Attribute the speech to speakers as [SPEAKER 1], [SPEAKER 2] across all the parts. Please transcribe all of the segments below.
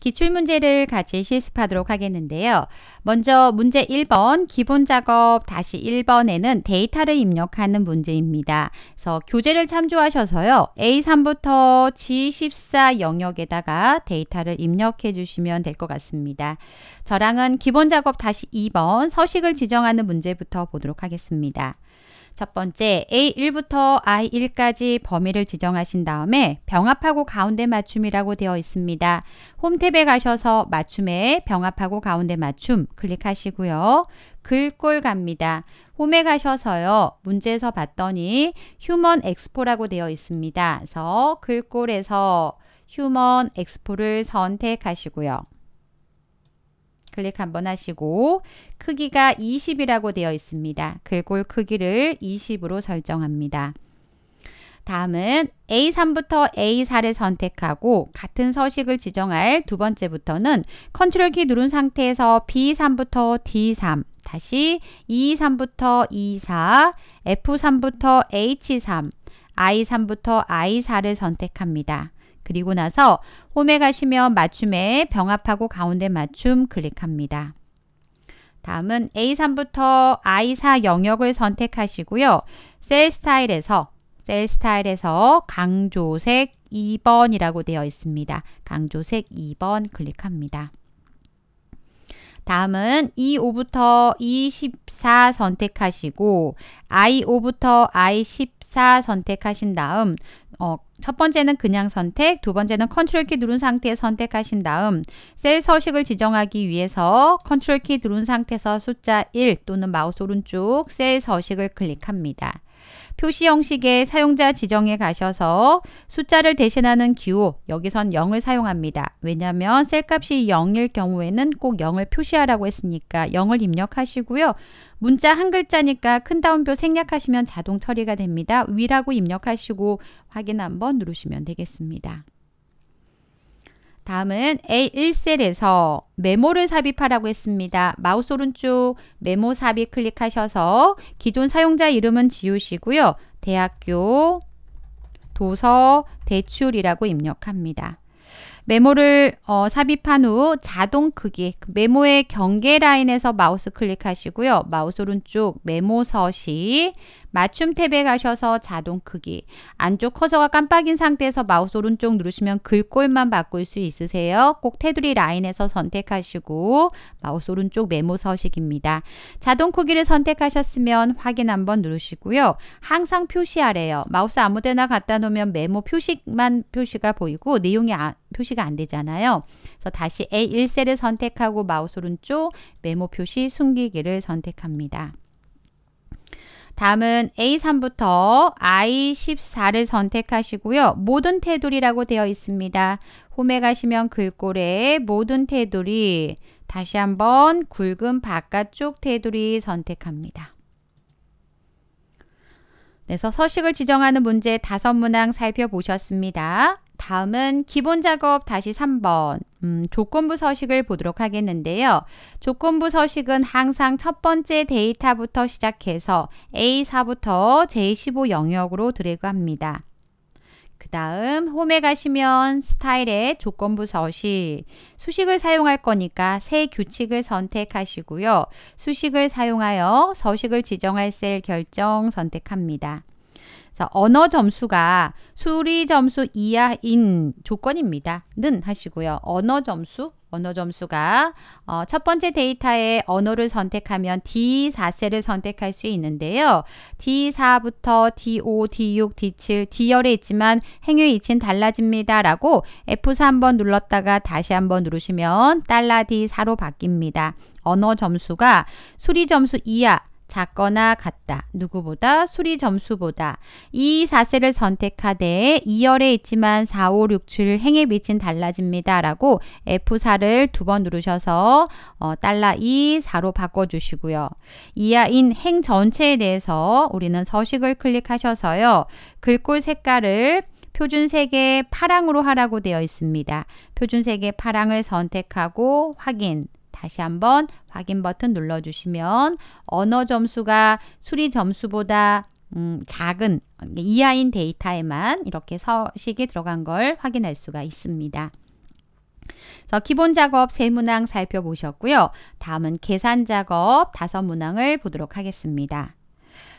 [SPEAKER 1] 기출문제를 같이 실습하도록 하겠는데요. 먼저 문제 1번 기본 작업 다시 1번에는 데이터를 입력하는 문제입니다. 그래서 교재를 참조하셔서요. A3부터 G14 영역에다가 데이터를 입력해 주시면 될 것 같습니다. 저랑은 기본 작업 다시 2번 서식을 지정하는 문제부터 보도록 하겠습니다. 첫 번째, A1부터 I1까지 범위를 지정하신 다음에 병합하고 가운데 맞춤이라고 되어 있습니다. 홈 탭에 가셔서 맞춤에 병합하고 가운데 맞춤 클릭하시고요. 글꼴 갑니다. 홈에 가셔서요. 문제에서 봤더니 휴먼 엑스포라고 되어 있습니다. 그래서 글꼴에서 휴먼 엑스포를 선택하시고요. 클릭 한번 하시고 크기가 20이라고 되어 있습니다. 글꼴 크기를 20으로 설정합니다. 다음은 A3부터 A4를 선택하고 같은 서식을 지정할 두 번째부터는 컨트롤 키 누른 상태에서 B3부터 D3 다시 E3부터 E4 F3부터 H3 I3부터 I4를 선택합니다. 그리고 나서 홈에 가시면 맞춤에 병합하고 가운데 맞춤 클릭합니다. 다음은 A3부터 I4 영역을 선택하시고요. 셀 스타일에서 셀 스타일에서 강조색 2번이라고 되어 있습니다. 강조색 2번 클릭합니다. 다음은 E5부터 E14 선택하시고 I5부터 I14 선택하신 다음 어, 첫 번째는 그냥 선택, 두 번째는 컨트롤 키 누른 상태에 선택하신 다음 셀 서식을 지정하기 위해서 컨트롤 키 누른 상태에서 숫자 1 또는 마우스 오른쪽 셀 서식을 클릭합니다. 표시 형식의 사용자 지정에 가셔서 숫자를 대신하는 기호, 여기선 0을 사용합니다. 왜냐하면 셀값이 0일 경우에는 꼭 0을 표시하라고 했으니까 0을 입력하시고요. 문자 한 글자니까 큰 따옴표 생략하시면 자동 처리가 됩니다. 위라고 입력하시고 확인 한번 누르시면 되겠습니다. 다음은 A1셀에서 메모를 삽입하라고 했습니다. 마우스 오른쪽 메모 삽입 클릭하셔서 기존 사용자 이름은 지우시고요. 대학교 도서 대출이라고 입력합니다. 메모를 어, 삽입한 후 자동 크기, 그 메모의 경계 라인에서 마우스 클릭하시고요. 마우스 오른쪽 메모 서식, 맞춤 탭에 가셔서 자동 크기, 안쪽 커서가 깜빡인 상태에서 마우스 오른쪽 누르시면 글꼴만 바꿀 수 있으세요. 꼭 테두리 라인에서 선택하시고 마우스 오른쪽 메모 서식입니다. 자동 크기를 선택하셨으면 확인 한번 누르시고요. 항상 표시아래요 마우스 아무데나 갖다 놓으면 메모 표식만 표시가 보이고 내용이 아, 표시 표시가 안 되잖아요. 그래서 다시 A1셀을 선택하고 마우스 오른쪽 메모 표시 숨기기를 선택합니다. 다음은 A3부터 I14를 선택하시고요. 모든 테두리라고 되어 있습니다. 홈에 가시면 글꼴에 모든 테두리 다시 한번 굵은 바깥쪽 테두리 선택합니다. 그래서 서식을 지정하는 문제 다섯 문항 살펴보셨습니다. 다음은 기본 작업 다시 3번 음, 조건부 서식을 보도록 하겠는데요. 조건부 서식은 항상 첫 번째 데이터부터 시작해서 A4부터 J15 영역으로 드래그합니다. 그 다음 홈에 가시면 스타일의 조건부 서식 수식을 사용할 거니까 새 규칙을 선택하시고요. 수식을 사용하여 서식을 지정할 셀 결정 선택합니다. 자, 언어 점수가 수리 점수 이하인 조건입니다. 는 하시고요. 언어 점수 언어 점수가 어, 첫 번째 데이터의 언어를 선택하면 D4세를 선택할 수 있는데요. D4부터 D5, D6, D7, D열에 있지만 행위 이치는 달라집니다. 라고 F4 한번 눌렀다가 다시 한번 누르시면 달러 D4로 바뀝니다. 언어 점수가 수리 점수 이하 작거나 같다. 누구보다 수리 점수보다 이 사실을 선택하되 2열에 있지만 4, 5, 6, 7 행의 빛은 달라집니다. 라고 F4를 두 번 누르셔서 어, 달러 2, 4로 바꿔주시고요. 이하인 행 전체에 대해서 우리는 서식을 클릭하셔서요. 글꼴 색깔을 표준색의 파랑으로 하라고 되어 있습니다. 표준색의 파랑을 선택하고 확인 다시 한번 확인 버튼 눌러주시면 언어 점수가 수리 점수보다 음, 작은 이하인 데이터에만 이렇게 서식이 들어간 걸 확인할 수가 있습니다. 그래서 기본 작업 세 문항 살펴보셨고요. 다음은 계산 작업 다섯 문항을 보도록 하겠습니다.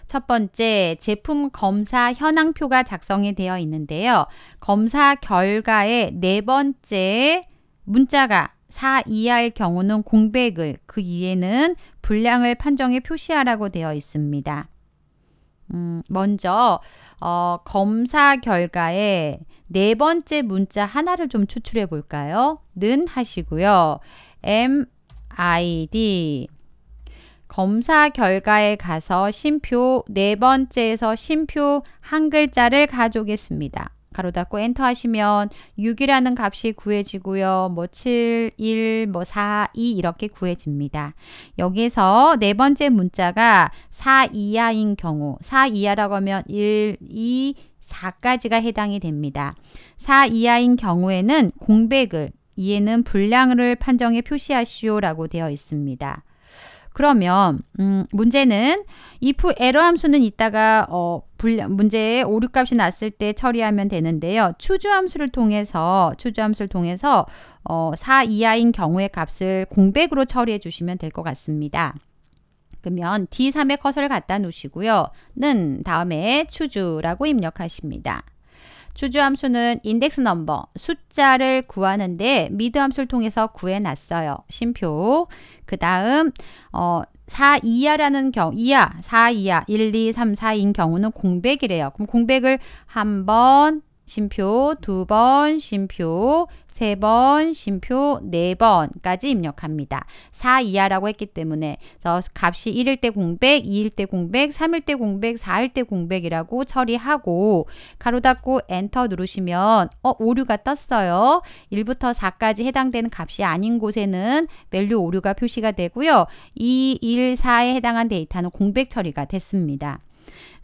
[SPEAKER 1] 첫 번째, 제품 검사 현황표가 작성이 되어 있는데요. 검사 결과의 네 번째 문자가 4 이하의 경우는 공백을, 그 이에는 분량을 판정에 표시하라고 되어 있습니다. 음, 먼저 어, 검사 결과에 네 번째 문자 하나를 좀 추출해 볼까요? 는 하시고요. MID 검사 결과에 가서 심표 네 번째에서 심표 한 글자를 가져오겠습니다. 가로 닫고 엔터 하시면 6이라는 값이 구해지고요. 뭐 7, 1, 뭐 4, 2 이렇게 구해집니다. 여기서 에네 번째 문자가 4 이하인 경우 4 이하라고 하면 1, 2, 4까지가 해당이 됩니다. 4 이하인 경우에는 공백을 이에는 분량을 판정해 표시하시오라고 되어 있습니다. 그러면 음, 문제는 if error 함수는 이따가 어, 문제에 오류값이 났을 때 처리하면 되는데요. 추주함수를 통해서 추주함수를 통해서 어, 4 이하인 경우의 값을 공백으로 처리해 주시면 될 것 같습니다. 그러면 D3에 커서를 갖다 놓으시고요. 는 다음에 추주라고 입력하십니다. 추주 함수는 인덱스 넘버, 숫자를 구하는데 미드 함수를 통해서 구해놨어요. 심표. 그 다음 어, 4 이하라는 경우, 이하, 4 이하, 1, 2, 3, 4인 경우는 공백이래요. 그럼 공백을 한 번, 심표, 두 번, 심표, 3번, 쉼표 4번까지 입력합니다. 4 이하라고 했기 때문에 값이 1일 때 공백, 2일 때 공백, 3일 때 공백, 4일 때 공백이라고 처리하고 가로 닫고 엔터 누르시면 어 오류가 떴어요. 1부터 4까지 해당되는 값이 아닌 곳에는 밸류 오류가 표시가 되고요. 2, 1, 4에 해당한 데이터는 공백 처리가 됐습니다.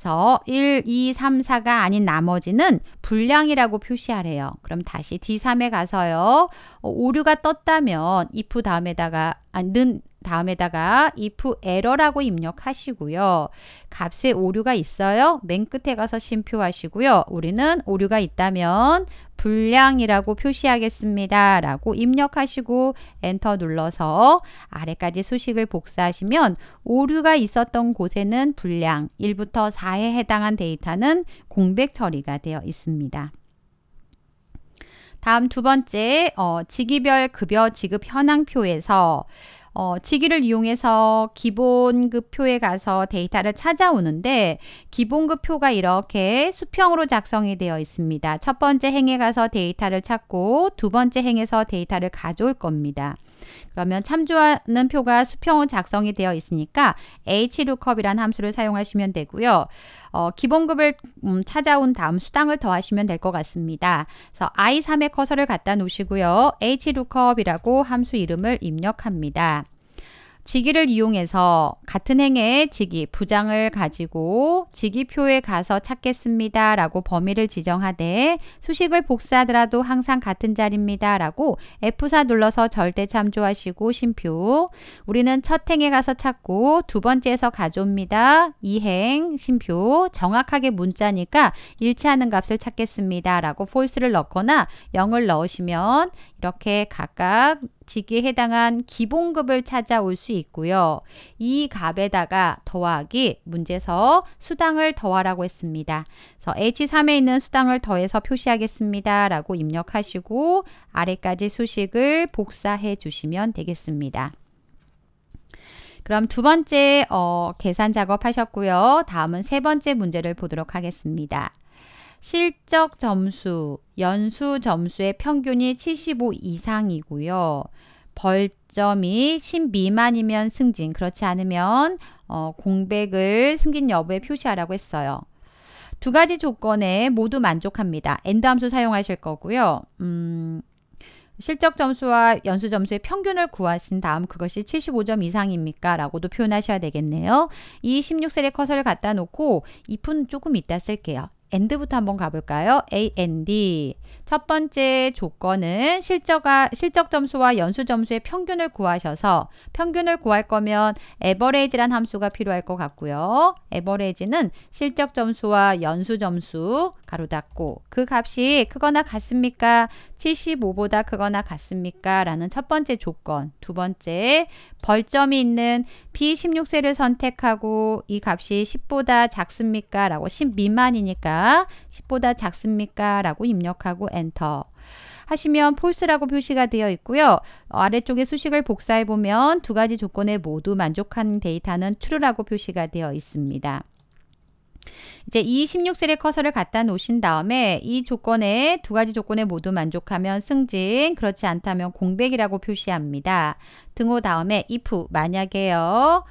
[SPEAKER 1] 그래서 1, 2, 3, 4가 아닌 나머지는 불량이라고 표시하래요. 그럼 다시 D3에 가서요. 어, 오류가 떴다면 if 다음에다가 아, 는 다음에다가 if error라고 입력하시고요. 값에 오류가 있어요? 맨 끝에 가서 심표하시고요. 우리는 오류가 있다면 불량이라고 표시하겠습니다. 라고 입력하시고 엔터 눌러서 아래까지 수식을 복사하시면 오류가 있었던 곳에는 불량 1부터 4에 해당한 데이터는 공백 처리가 되어 있습니다. 다음 두 번째 어, 직위별 급여 지급 현황표에서 어, 지기를 이용해서 기본급표에 가서 데이터를 찾아오는데 기본급표가 이렇게 수평으로 작성이 되어 있습니다. 첫 번째 행에 가서 데이터를 찾고 두 번째 행에서 데이터를 가져올 겁니다. 그러면 참조하는 표가 수평으로 작성이 되어 있으니까 HLOOKUP이라는 함수를 사용하시면 되고요. 어, 기본급을 음, 찾아온 다음 수당을 더하시면 될 것 같습니다. 그래서 i3에 커서를 갖다 놓으시고요. h l o 이라고 함수 이름을 입력합니다. 직위를 이용해서 같은 행의 직위, 부장을 가지고 직위표에 가서 찾겠습니다. 라고 범위를 지정하되 수식을 복사하더라도 항상 같은 자리입니다. 라고 F4 눌러서 절대 참조하시고 심표 우리는 첫 행에 가서 찾고 두 번째에서 가져옵니다. 이행 심표 정확하게 문자니까 일치하는 값을 찾겠습니다. 라고 false를 넣거나 0을 넣으시면 이렇게 각각 직위에 해당한 기본급을 찾아올 수수 있고요. 이 값에다가 더하기 문제서 에 수당을 더하라고 했습니다. 그래서 H3에 있는 수당을 더해서 표시하겠습니다. 라고 입력하시고 아래까지 수식을 복사해 주시면 되겠습니다. 그럼 두 번째 어, 계산 작업 하셨고요. 다음은 세 번째 문제를 보도록 하겠습니다. 실적 점수, 연수 점수의 평균이 75 이상이고요. 벌점이 10 미만이면 승진, 그렇지 않으면 어, 공백을 승진 여부에 표시하라고 했어요. 두 가지 조건에 모두 만족합니다. 엔드 함수 사용하실 거고요. 음, 실적 점수와 연수 점수의 평균을 구하신 다음 그것이 75점 이상입니까? 라고도 표현하셔야 되겠네요. 이 16셀에 커서를 갖다 놓고 이 푼 조금 이따 쓸게요. 엔드부터 한번 가볼까요? AND 첫 번째 조건은 실적과, 실적 점수와 연수 점수의 평균을 구하셔서 평균을 구할 거면 에버레이지란 함수가 필요할 것 같고요. 에버레이지는 실적 점수와 연수 점수 가로 닫고 그 값이 크거나 같습니까? 75보다 크거나 같습니까? 라는 첫 번째 조건. 두 번째, 벌점이 있는 B16세를 선택하고 이 값이 10보다 작습니까? 라고 10 미만이니까 10보다 작습니까? 라고 입력하고 엔터 하시면 폴스라고 표시가 되어 있고요. 아래쪽에 수식을 복사해 보면 두 가지 조건에 모두 만족한 데이터는 true라고 표시가 되어 있습니다. 이제 이 16셀에 커서를 갖다 놓으신 다음에 이 조건에 두 가지 조건에 모두 만족하면 승진, 그렇지 않다면 공백이라고 표시합니다. 등호 다음에 if 만약에요.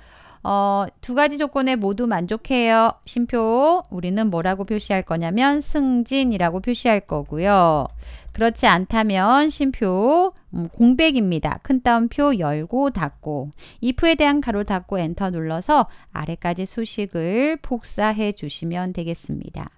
[SPEAKER 1] 어, 두 가지 조건에 모두 만족해요. 심표 우리는 뭐라고 표시할 거냐면 승진이라고 표시할 거고요. 그렇지 않다면 심표 음, 공백입니다. 큰따옴표 열고 닫고 if에 대한 가로 닫고 엔터 눌러서 아래까지 수식을 복사해 주시면 되겠습니다.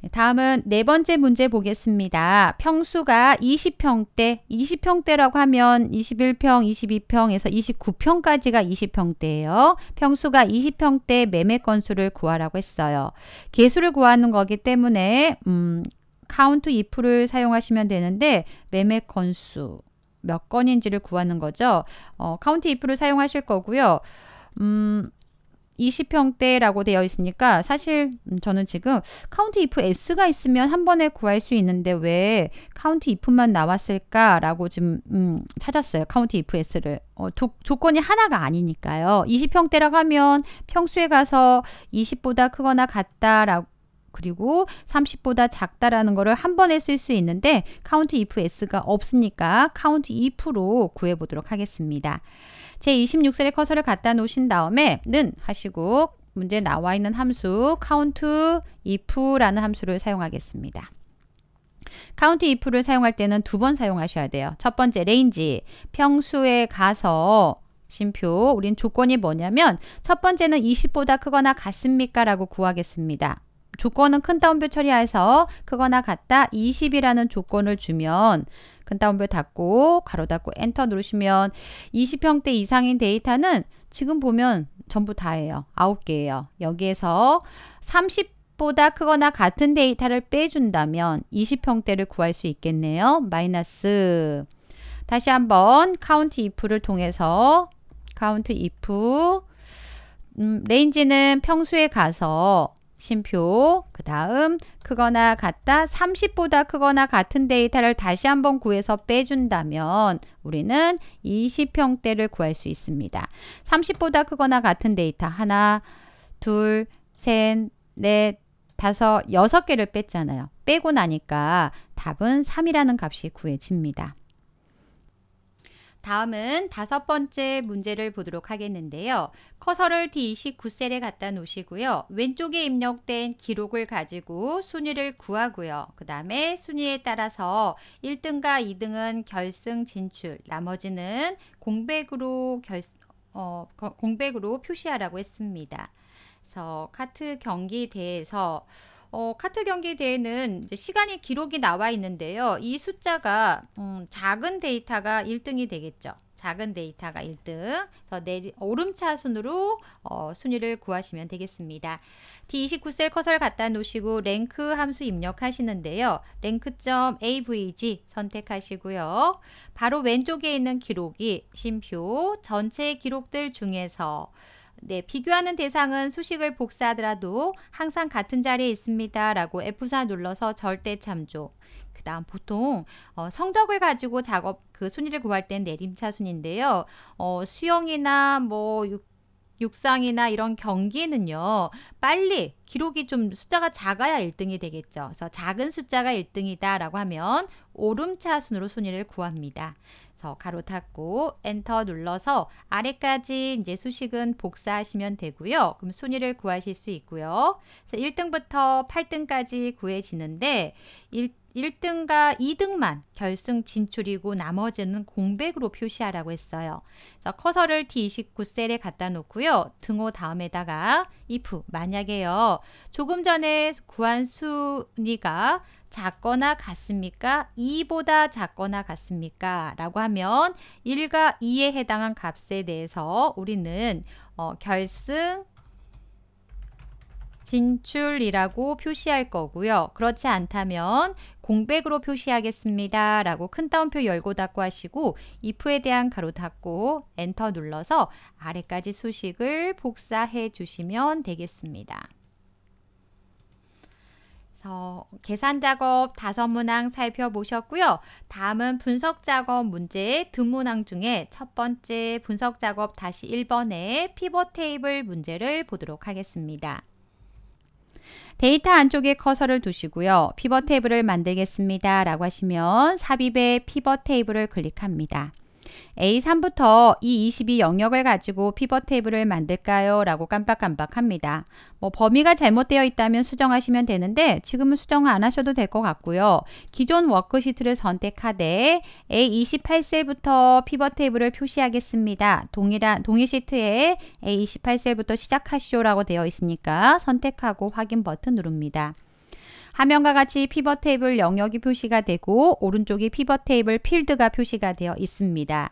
[SPEAKER 1] 네, 다음은 네 번째 문제 보겠습니다. 평수가 20평대, 20평대라고 하면 21평, 22평에서 29평까지가 20평대예요. 평수가 20평대 매매 건수를 구하라고 했어요. 개수를 구하는 거기 때문에 음, 카운트 if를 사용하시면 되는데 매매 건수 몇 건인지를 구하는 거죠. 어, 카운트 if를 사용하실 거고요. 음, 20평대라고 되어 있으니까 사실 음, 저는 지금 카운트 if s가 있으면 한 번에 구할 수 있는데 왜 카운트 if만 나왔을까라고 지금 음, 찾았어요. 카운트 if s를 어, 조, 조건이 하나가 아니니까요. 20평대라고 하면 평수에 가서 20보다 크거나 같다라고 그리고 30보다 작다라는 거를 한 번에 쓸 수 있는데 카운트 if s가 없으니까 카운트 if로 구해 보도록 하겠습니다. 제26셀에 커서를 갖다 놓으신 다음에 는 하시고 문제 나와 있는 함수 count if라는 함수를 사용하겠습니다. 카운트 if를 사용할 때는 두 번 사용하셔야 돼요. 첫 번째 레인지 평수에 가서 심표 우린 조건이 뭐냐면 첫 번째는 20보다 크거나 같습니까? 라고 구하겠습니다. 조건은 큰 따옴표 처리해서 크거나 같다 20이라는 조건을 주면 근다운별 닫고 가로 닫고 엔터 누르시면 20평대 이상인 데이터는 지금 보면 전부 다예요. 9개예요. 여기에서 30 보다 크거나 같은 데이터를 빼준다면 20평대를 구할 수 있겠네요. 마이너스 다시 한번 카운트 if를 통해서 카운트 if 음, 레인지는 평수에 가서 심표 그 다음 크거나 같다 30보다 크거나 같은 데이터를 다시 한번 구해서 빼준다면 우리는 20평대를 구할 수 있습니다. 30보다 크거나 같은 데이터 하나 둘셋넷 다섯 여섯 개를 뺐잖아요. 빼고 나니까 답은 3이라는 값이 구해집니다. 다음은 다섯 번째 문제를 보도록 하겠는데요. 커서를 D29셀에 갖다 놓으시고요. 왼쪽에 입력된 기록을 가지고 순위를 구하고요. 그 다음에 순위에 따라서 1등과 2등은 결승 진출, 나머지는 공백으로 결, 어, 공백으로 표시하라고 했습니다. 그래서 카트 경기 대해서 어, 카트 경기 대회는 시간이 기록이 나와 있는데요. 이 숫자가 음, 작은 데이터가 1등이 되겠죠. 작은 데이터가 1등. 그래서 내리, 오름차 순으로 어, 순위를 구하시면 되겠습니다. D29셀 커서를 갖다 놓으시고 랭크 함수 입력하시는데요. 랭크 AVG 선택하시고요. 바로 왼쪽에 있는 기록이 심표 전체 기록들 중에서 네, 비교하는 대상은 수식을 복사하더라도 항상 같은 자리에 있습니다. 라고 F4 눌러서 절대 참조. 그 다음 보통 어, 성적을 가지고 작업 그 순위를 구할 땐 내림차 순인데요. 어, 수영이나 뭐 육상이나 이런 경기는요 빨리 기록이 좀 숫자가 작아야 1등이 되겠죠 그래서 작은 숫자가 1등이다 라고 하면 오름차 순으로 순위를 구합니다 그래서 가로 닫고 엔터 눌러서 아래까지 이제 수식은 복사하시면 되고요. 그럼 순위를 구하실 수 있고요. 그래서 1등부터 8등까지 구해지는데 1등과 2등만 결승 진출이고 나머지는 공백으로 표시하라고 했어요. 그래서 커서를 D29 셀에 갖다 놓고요. 등호 다음에다가 if 만약에요. 조금 전에 구한 순위가 작거나 같습니까? 2보다 작거나 같습니까? 라고 하면 1과 2에 해당한 값에 대해서 우리는 어, 결승 진출이라고 표시할 거고요. 그렇지 않다면 공백으로 표시하겠습니다. 라고 큰 따옴표 열고 닫고 하시고 if에 대한 가로 닫고 엔터 눌러서 아래까지 수식을 복사해 주시면 되겠습니다. 그래서 계산 작업 다섯 문항 살펴보셨고요. 다음은 분석 작업 문제 두 문항 중에 첫 번째 분석 작업 다시 1번의 피벗 테이블 문제를 보도록 하겠습니다. 데이터 안쪽에 커서를 두시고요. 피벗 테이블을 만들겠습니다. 라고 하시면 삽입에 피벗 테이블을 클릭합니다. A3부터 E22 영역을 가지고 피벗 테이블을 만들까요? 라고 깜빡깜빡합니다. 뭐 범위가 잘못되어 있다면 수정하시면 되는데 지금은 수정 안 하셔도 될 것 같고요. 기존 워크시트를 선택하되 A28셀부터 피벗 테이블을 표시하겠습니다. 동일한 동일 시트에 A28셀부터 시작하시오라고 되어 있으니까 선택하고 확인 버튼 누릅니다. 화면과 같이 피벗 테이블 영역이 표시가 되고 오른쪽이 피벗 테이블 필드가 표시가 되어 있습니다.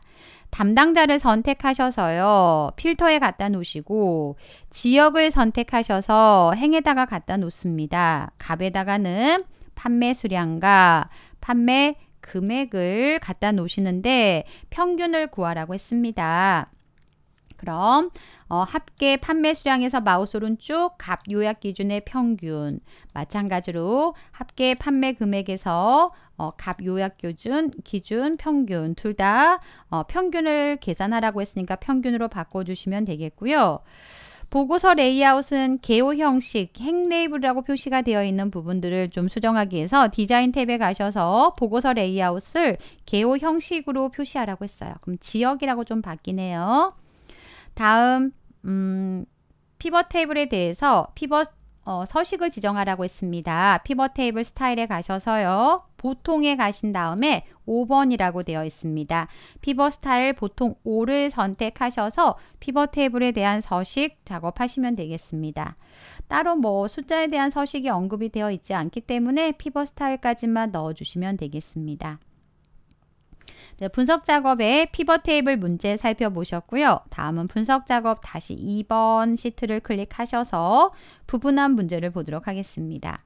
[SPEAKER 1] 담당자를 선택하셔서요. 필터에 갖다 놓으시고 지역을 선택하셔서 행에다가 갖다 놓습니다. 갑에다가는 판매 수량과 판매 금액을 갖다 놓으시는데 평균을 구하라고 했습니다. 그럼 어, 합계 판매 수량에서 마우스 오른쪽 값 요약 기준의 평균 마찬가지로 합계 판매 금액에서 어, 갑 요약 기준 기준 평균 둘 다 어, 평균을 계산하라고 했으니까 평균으로 바꿔주시면 되겠고요. 보고서 레이아웃은 개호 형식, 행 레이블이라고 표시가 되어 있는 부분들을 좀 수정하기 위해서 디자인 탭에 가셔서 보고서 레이아웃을 개호 형식으로 표시하라고 했어요. 그럼 지역이라고 좀 바뀌네요. 다음 음, 피벗 테이블에 대해서 피벗 어, 서식을 지정하라고 했습니다. 피벗 테이블 스타일에 가셔서요. 보통에 가신 다음에 5번이라고 되어 있습니다. 피벗 스타일 보통 5를 선택하셔서 피벗 테이블에 대한 서식 작업하시면 되겠습니다. 따로 뭐 숫자에 대한 서식이 언급이 되어 있지 않기 때문에 피벗 스타일까지만 넣어주시면 되겠습니다. 네, 분석 작업의 피벗 테이블 문제 살펴보셨고요. 다음은 분석 작업 다시 2번 시트를 클릭하셔서 부분한 문제를 보도록 하겠습니다.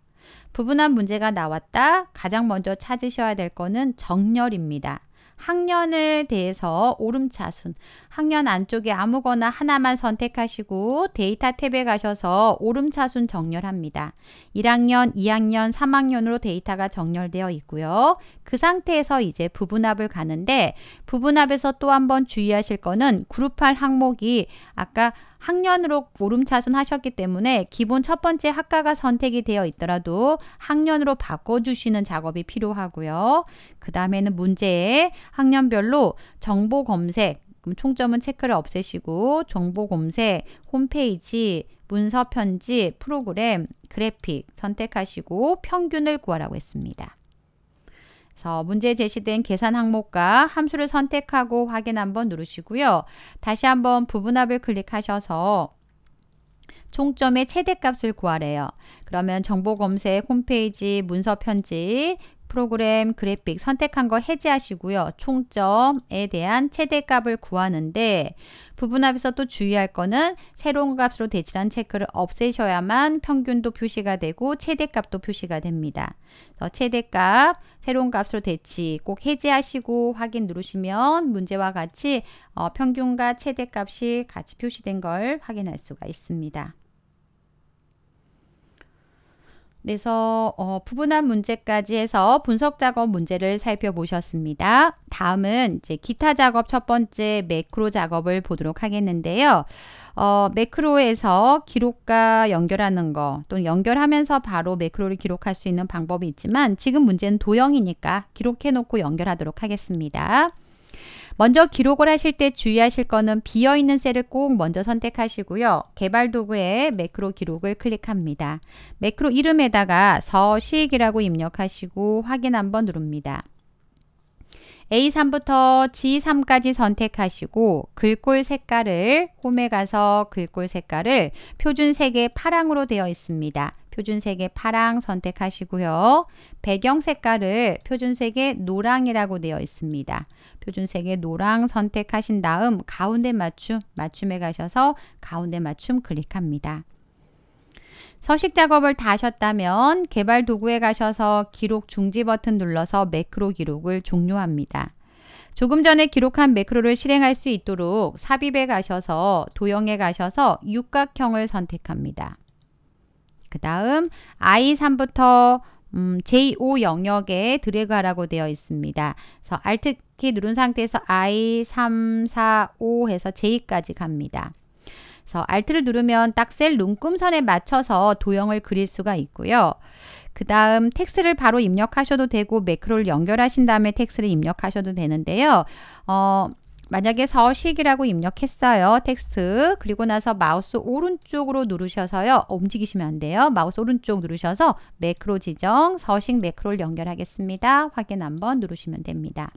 [SPEAKER 1] 부분한 문제가 나왔다. 가장 먼저 찾으셔야 될 거는 정렬입니다. 학년에 대해서 오름차순 학년 안쪽에 아무거나 하나만 선택하시고 데이터 탭에 가셔서 오름차순 정렬합니다. 1학년, 2학년, 3학년으로 데이터가 정렬되어 있고요. 그 상태에서 이제 부분합을 가는데 부분합에서 또 한번 주의하실 거는 그룹할 항목이 아까 학년으로 구름차순하셨기 때문에 기본 첫 번째 학과가 선택이 되어 있더라도 학년으로 바꿔주시는 작업이 필요하고요. 그 다음에는 문제에 학년별로 정보 검색, 그럼 총점은 체크를 없애시고 정보 검색, 홈페이지, 문서 편집, 프로그램, 그래픽 선택하시고 평균을 구하라고 했습니다. 그래서 문제에 제시된 계산 항목과 함수를 선택하고 확인 한번 누르시고요. 다시 한번 부분합을 클릭하셔서 총점의 최대값을 구하래요. 그러면 정보검색 홈페이지 문서 편집 프로그램 그래픽 선택한 거 해제하시고요. 총점에 대한 최대값을 구하는데 부분합에서 또 주의할 거는 새로운 값으로 대질한 체크를 없애셔야만 평균도 표시가 되고 최대값도 표시가 됩니다. 최대값, 새로운 값으로 대치 꼭 해제하시고 확인 누르시면 문제와 같이 어, 평균과 최대값이 같이 표시된 걸 확인할 수가 있습니다. 그래서 어, 부분한 문제까지 해서 분석 작업 문제를 살펴보셨습니다. 다음은 이제 기타 작업 첫 번째 매크로 작업을 보도록 하겠는데요. 어, 매크로에서 기록과 연결하는 거 또는 연결하면서 바로 매크로를 기록할 수 있는 방법이 있지만 지금 문제는 도형이니까 기록해 놓고 연결하도록 하겠습니다. 먼저 기록을 하실 때 주의하실 거는 비어있는 셀을 꼭 먼저 선택하시고요. 개발 도구에 매크로 기록을 클릭합니다. 매크로 이름에다가 서식이라고 입력하시고 확인 한번 누릅니다. A3부터 G3까지 선택하시고 글꼴 색깔을 홈에 가서 글꼴 색깔을 표준색의 파랑으로 되어 있습니다. 표준색의 파랑 선택하시고요. 배경 색깔을 표준색의 노랑이라고 되어 있습니다. 표준색의 노랑 선택하신 다음 가운데 맞춤, 맞춤에 가셔서 가운데 맞춤 클릭합니다. 서식 작업을 다 하셨다면 개발 도구에 가셔서 기록 중지 버튼 눌러서 매크로 기록을 종료합니다. 조금 전에 기록한 매크로를 실행할 수 있도록 삽입에 가셔서 도형에 가셔서 육각형을 선택합니다. 그 다음 I3부터 음, J5 영역에 드래그하라고 되어 있습니다. 그래서 Alt키 누른 상태에서 I, 3, 4, 5 해서 J까지 갑니다. 그래서 Alt를 누르면 딱 셀 눈금선에 맞춰서 도형을 그릴 수가 있고요. 그 다음 텍스를 바로 입력하셔도 되고 매크로를 연결하신 다음에 텍스를 입력하셔도 되는데요. 어, 만약에 서식이라고 입력했어요. 텍스트. 그리고 나서 마우스 오른쪽으로 누르셔서요. 움직이시면 안 돼요. 마우스 오른쪽 누르셔서 매크로 지정, 서식 매크로를 연결하겠습니다. 확인 한번 누르시면 됩니다.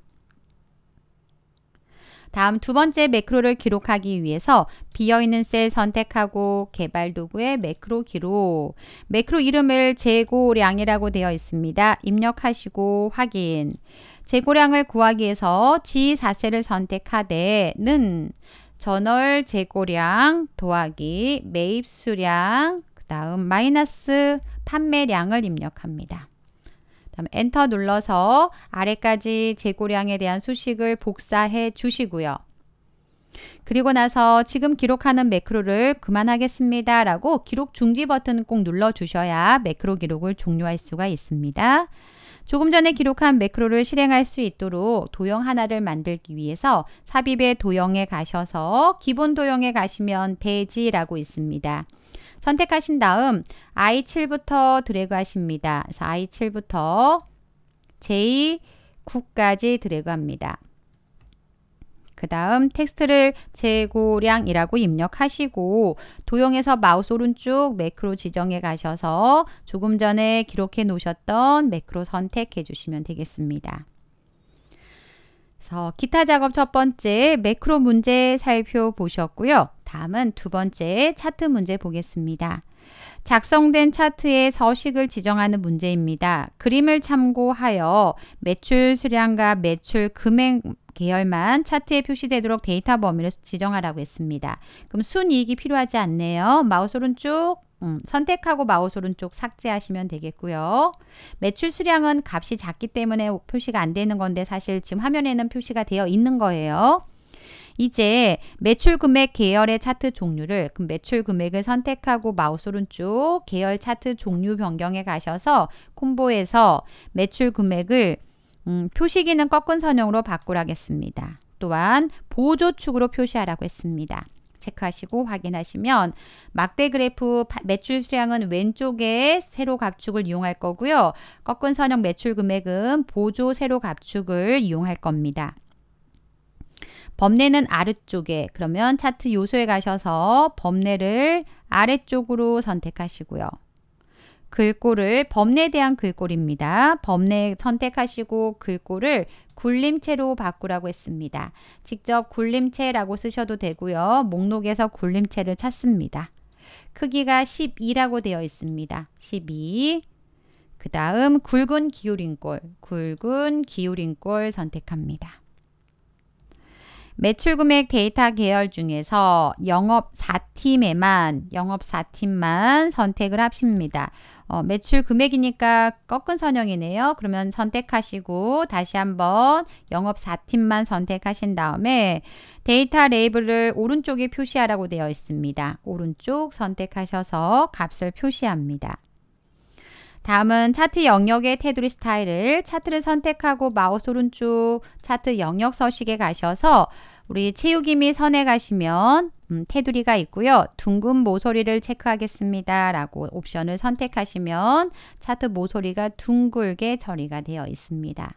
[SPEAKER 1] 다음 두 번째 매크로를 기록하기 위해서 비어있는 셀 선택하고 개발 도구의 매크로 기록 매크로 이름을 재고량이라고 되어 있습니다. 입력하시고 확인 재고량을 구하기 위해서 G4세를 선택하되는 전월 재고량 도하기 매입 수량 그 다음 마이너스 판매량을 입력합니다. 다음 엔터 눌러서 아래까지 재고량에 대한 수식을 복사해 주시고요. 그리고 나서 지금 기록하는 매크로를 그만하겠습니다 라고 기록 중지 버튼꼭 눌러 주셔야 매크로 기록을 종료할 수가 있습니다. 조금 전에 기록한 매크로를 실행할 수 있도록 도형 하나를 만들기 위해서 삽입의 도형에 가셔서 기본 도형에 가시면 배지라고 있습니다. 선택하신 다음 I7부터 드래그 하십니다. 그래서 I7부터 J9까지 드래그 합니다. 그 다음 텍스트를 재고량이라고 입력하시고 도형에서 마우스 오른쪽 매크로 지정해 가셔서 조금 전에 기록해 놓으셨던 매크로 선택해 주시면 되겠습니다. 그래서 기타 작업 첫 번째 매크로 문제 살펴보셨고요. 다음은 두 번째 차트 문제 보겠습니다. 작성된 차트의 서식을 지정하는 문제입니다. 그림을 참고하여 매출 수량과 매출 금액 계열만 차트에 표시되도록 데이터 범위를 지정하라고 했습니다. 그럼 순이익이 필요하지 않네요. 마우스 오른쪽 음, 선택하고 마우스 오른쪽 삭제하시면 되겠고요. 매출 수량은 값이 작기 때문에 표시가 안 되는 건데 사실 지금 화면에는 표시가 되어 있는 거예요. 이제 매출 금액 계열의 차트 종류를 그럼 매출 금액을 선택하고 마우스 오른쪽 계열 차트 종류 변경에 가셔서 콤보에서 매출 금액을 음, 표시기는 꺾은 선형으로 바꾸라겠습니다. 또한 보조축으로 표시하라고 했습니다. 체크하시고 확인하시면 막대 그래프 매출 수량은 왼쪽에 세로 갑축을 이용할 거고요. 꺾은 선형 매출 금액은 보조 세로 갑축을 이용할 겁니다. 범례는 아래쪽에 그러면 차트 요소에 가셔서 범례를 아래쪽으로 선택하시고요. 글꼴을 범례에 대한 글꼴입니다. 범례 선택하시고 글꼴을 굴림체로 바꾸라고 했습니다. 직접 굴림체라고 쓰셔도 되고요. 목록에서 굴림체를 찾습니다. 크기가 12라고 되어 있습니다. 12. 그 다음 굵은 기울인꼴 굵은 기울인꼴 선택합니다. 매출 금액 데이터 계열 중에서 영업 4팀에만 영업 4팀만 선택을 하십니다 어, 매출 금액이니까 꺾은 선형이네요. 그러면 선택하시고 다시 한번 영업 4팀만 선택하신 다음에 데이터 레이블을 오른쪽에 표시하라고 되어 있습니다. 오른쪽 선택하셔서 값을 표시합니다. 다음은 차트 영역의 테두리 스타일을 차트를 선택하고 마우스 오른쪽 차트 영역 서식에 가셔서 우리 채우기 및 선에 가시면 음, 테두리가 있고요. 둥근 모서리를 체크하겠습니다. 라고 옵션을 선택하시면 차트 모서리가 둥글게 처리가 되어 있습니다.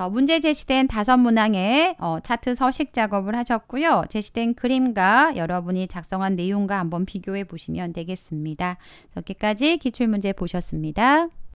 [SPEAKER 1] 어, 문제 제시된 다섯 문항의 어, 차트 서식 작업을 하셨고요. 제시된 그림과 여러분이 작성한 내용과 한번 비교해 보시면 되겠습니다. 여기까지 기출문제 보셨습니다.